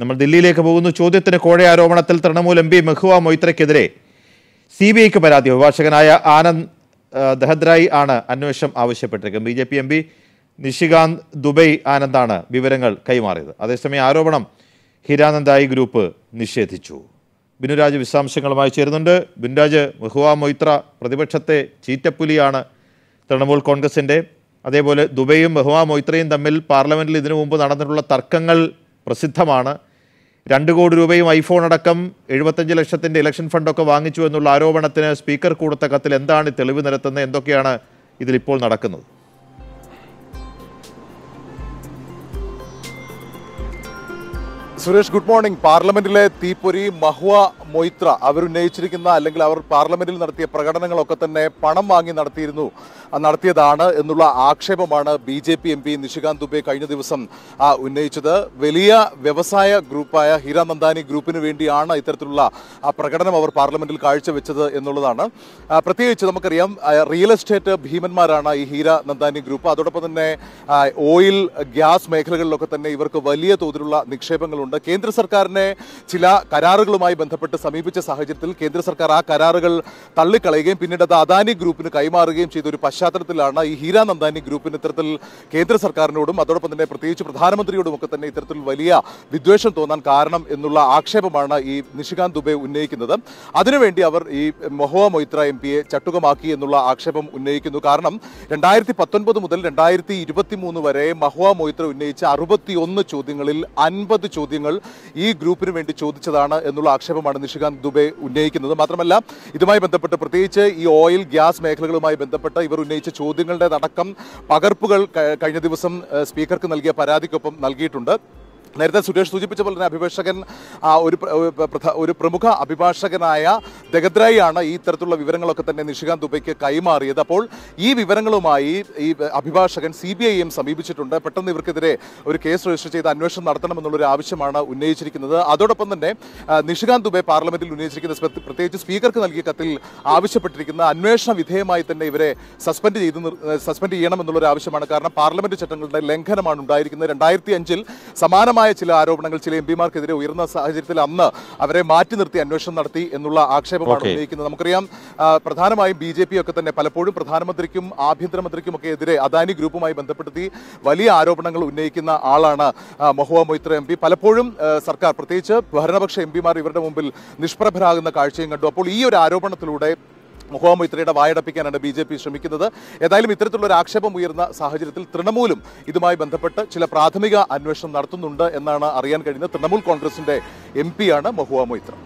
നമ്മൾ ദില്ലിയിലേക്ക് പോകുന്നു ചോദ്യത്തിന് കോഴ ആരോപണത്തിൽ തൃണമൂൽ എം പി മെഹുവ മൊയ്ത്രയ്ക്കെതിരെ സി ബി ഐക്ക് പരാതി അഭിഭാഷകനായ ആനന്ദ് ദഹദ്രായി ആണ് അന്വേഷണം ആവശ്യപ്പെട്ടിരിക്കുന്നത് B J P M P Nishikant Dubey ആനന്ദാണ് വിവരങ്ങൾ കൈമാറിയത് അതേസമയം ആരോപണം ഹിരാനന്ദായി ഗ്രൂപ്പ് നിഷേധിച്ചു ബിനുരാജ് വിശദാംശങ്ങളുമായി ചേരുന്നുണ്ട് ബിനുരാജ് മെഹുവ മൊയ്ത്ര പ്രതിപക്ഷത്തെ ചീറ്റപ്പുലിയാണ് തൃണമൂൽ കോൺഗ്രസിൻ്റെ അതേപോലെ ദുബൈയും മെഹുവ മൊയ്ത്രയും തമ്മിൽ പാർലമെൻറ്റിൽ ഇതിനു മുമ്പ് നടന്നിട്ടുള്ള തർക്കങ്ങൾ പ്രസിദ്ധമാണ് രണ്ട് കോടി രൂപയും ഐഫോൺ അടക്കം എഴുപത്തഞ്ച് ലക്ഷത്തിൻ്റെ ഇലക്ഷൻ ഫണ്ടൊക്കെ വാങ്ങിച്ചു എന്നുള്ള ആരോപണത്തിന് സ്പീക്കർ കൂടത്തക്കത്തിൽ കത്തിൽ എന്താണ് തെളിവ് നിരത്തുന്നത് എന്തൊക്കെയാണ് ഇതിലിപ്പോൾ നടക്കുന്നത് സുരേഷ് ഗുഡ് മോർണിംഗ് പാർലമെന്റിലെ തീപ്പൊരി മഹുവ മൊയ്ത്ര അവരുന്നയിച്ചിരിക്കുന്ന അല്ലെങ്കിൽ അവർ പാർലമെന്റിൽ നടത്തിയ പ്രകടനങ്ങളൊക്കെ തന്നെ പണം വാങ്ങി നടത്തിയിരുന്നു നടത്തിയതാണ് എന്നുള്ള ആക്ഷേപമാണ് B J P M P Nishikant Dubey കഴിഞ്ഞ ദിവസം ഉന്നയിച്ചത് വലിയ വ്യവസായ ഗ്രൂപ്പായ ഹീര നന്ദാനി ഗ്രൂപ്പിന് വേണ്ടിയാണ് ഇത്തരത്തിലുള്ള പ്രകടനം അവർ പാർലമെന്റിൽ കാഴ്ചവെച്ചത് എന്നുള്ളതാണ് പ്രത്യേകിച്ച് നമുക്കറിയാം റിയൽ എസ്റ്റേറ്റ് ഭീമന്മാരാണ് ഈ ഹീര നന്ദാനി ഗ്രൂപ്പ് അതോടൊപ്പം തന്നെ ഓയിൽ ഗ്യാസ് മേഖലകളിലൊക്കെ തന്നെ ഇവർക്ക് വലിയ തോതിലുള്ള നിക്ഷേപങ്ങളുണ്ട് ഉണ്ട് കേന്ദ്ര സർക്കാരിനെ ചില കരാറുകളുമായി ബന്ധപ്പെട്ട് സമീപിച്ച സാഹചര്യത്തിൽ കേന്ദ്ര സർക്കാർ ആ കരാറുകൾ തള്ളിക്കളയുകയും പിന്നീട് അത് അദാനി ഗ്രൂപ്പിന് കൈമാറുകയും ചെയ്ത ഒരു പശ്ചാത്തലത്തിലാണ് ഈ ഹീരാ നന്ദാനി ഗ്രൂപ്പിന് ഇത്തരത്തിൽ കേന്ദ്ര സർക്കാരിനോടും അതോടൊപ്പം തന്നെ പ്രത്യേകിച്ച് പ്രധാനമന്ത്രിയോടും ഒക്കെ തന്നെ ഇത്തരത്തിൽ വലിയ വിദ്വേഷം തോന്നാൻ കാരണം എന്നുള്ള ആക്ഷേപമാണ് ഈ നിഷികാന്ത് ദുബെ ഉന്നയിക്കുന്നത് അതിനുവേണ്ടി അവർ ഈ മൊഹോ മൊയ്ത്ര എം പിയെ ചട്ടുകമാക്കി എന്നുള്ള ആക്ഷേപം ഉന്നയിക്കുന്നു കാരണം രണ്ടായിരത്തി പത്തൊൻപത് മുതൽ രണ്ടായിരത്തി ഇരുപത്തി മൂന്ന് വരെ മഹുവ മൊയ്ത്ര ഉന്നയിച്ച അറുപത്തിയൊന്ന് ചോദ്യങ്ങളിൽ അൻപത് ചോദ്യങ്ങൾ ചോദ്യങ്ങൾ ഈ ഗ്രൂപ്പിന് വേണ്ടി ചോദിച്ചതാണ് എന്നുള്ള ആക്ഷേപമാണ് നിഷികാന്ത് ദുബെ ഉന്നയിക്കുന്നത് മാത്രമല്ല ഇതുമായി ബന്ധപ്പെട്ട് പ്രത്യേകിച്ച് ഈ ഓയിൽ ഗ്യാസ് മേഖലകളുമായി ബന്ധപ്പെട്ട് ഇവർ ഉന്നയിച്ച ചോദ്യങ്ങളുടെ അടക്കം പകർപ്പുകൾ കഴിഞ്ഞ ദിവസം സ്പീക്കർക്ക് നൽകിയ പരാതിക്കൊപ്പം നൽകിയിട്ടുണ്ട് നേരത്തെ സുരേഷ് സൂചിപ്പിച്ച പോലെ തന്നെ അഭിഭാഷകൻ ഒരു ഒരു പ്രമുഖ അഭിഭാഷകനായ ദഗദ്രായിയാണ് ഈ തരത്തിലുള്ള വിവരങ്ങളൊക്കെ തന്നെ നിഷികാന്ത് ദുബൈക്ക് കൈമാറിയത് അപ്പോൾ ഈ വിവരങ്ങളുമായി ഈ അഭിഭാഷകൻ സി ബി ഐയും സമീപിച്ചിട്ടുണ്ട് പെട്ടെന്ന് ഇവർക്കെതിരെ ഒരു കേസ് രജിസ്റ്റർ ചെയ്ത് അന്വേഷണം നടത്തണമെന്നുള്ളൊരു ആവശ്യമാണ് ഉന്നയിച്ചിരിക്കുന്നത് അതോടൊപ്പം തന്നെ നിഷികാന്ത് ദുബൈ പാർലമെന്റിൽ ഉന്നയിച്ചിരിക്കുന്ന പ്രത്യേകിച്ച് സ്പീക്കർക്ക് നൽകിയ കത്തിൽ ആവശ്യപ്പെട്ടിരിക്കുന്ന അന്വേഷണ വിധേയമായി തന്നെ ഇവരെ സസ്പെൻഡ് ചെയ്ത് സസ്പെൻഡ് ചെയ്യണമെന്നുള്ളൊരു ആവശ്യമാണ് കാരണം പാർലമെന്റ് ചട്ടങ്ങളുടെ ലംഘനമാണ് ഉണ്ടായിരിക്കുന്നത് രണ്ടായിരത്തി അഞ്ചിൽ സമാനമായ ശക്തമായ ചില ആരോപണങ്ങൾ ചില എം പിമാർക്കെതിരെ ഉയർന്ന സാഹചര്യത്തിൽ അന്ന് അവരെ മാറ്റി നിർത്തി അന്വേഷണം നടത്തി എന്നുള്ള ആക്ഷേപമാണ് ഉന്നയിക്കുന്നത് നമുക്കറിയാം പ്രധാനമായും ബി ജെ പി ഒക്കെ തന്നെ പലപ്പോഴും പ്രധാനമന്ത്രിക്കും ആഭ്യന്തരമന്ത്രിക്കും ഒക്കെ എതിരെ അദാനി ഗ്രൂപ്പുമായി ബന്ധപ്പെടുത്തി വലിയ ആരോപണങ്ങൾ ഉന്നയിക്കുന്ന ആളാണ് മഹുവ മൊയ്ത്ര എം പി പലപ്പോഴും സർക്കാർ പ്രത്യേകിച്ച് ഭരണപക്ഷ എം പിമാർ ഇവരുടെ മുമ്പിൽ നിഷ്പ്രഭരാകുന്ന കാഴ്ചയും കണ്ടു അപ്പോൾ ഈ ഒരു ആരോപണത്തിലൂടെ മുഖോമൈത്രിയുടെ വായടപ്പിക്കാനാണ് ബി ജെ പി ശ്രമിക്കുന്നത് ഏതായാലും ഇത്തരത്തിലുള്ള ഒരു ആക്ഷേപം ഉയർന്ന സാഹചര്യത്തിൽ തൃണമൂലും ഇതുമായി ബന്ധപ്പെട്ട് ചില പ്രാഥമിക അന്വേഷണം നടത്തുന്നുണ്ട് എന്നാണ് അറിയാൻ കഴിയുന്നത് തൃണമൂൽ കോൺഗ്രസിന്റെ എം പിയാണ് മഹുവ മൊയ്ത്ര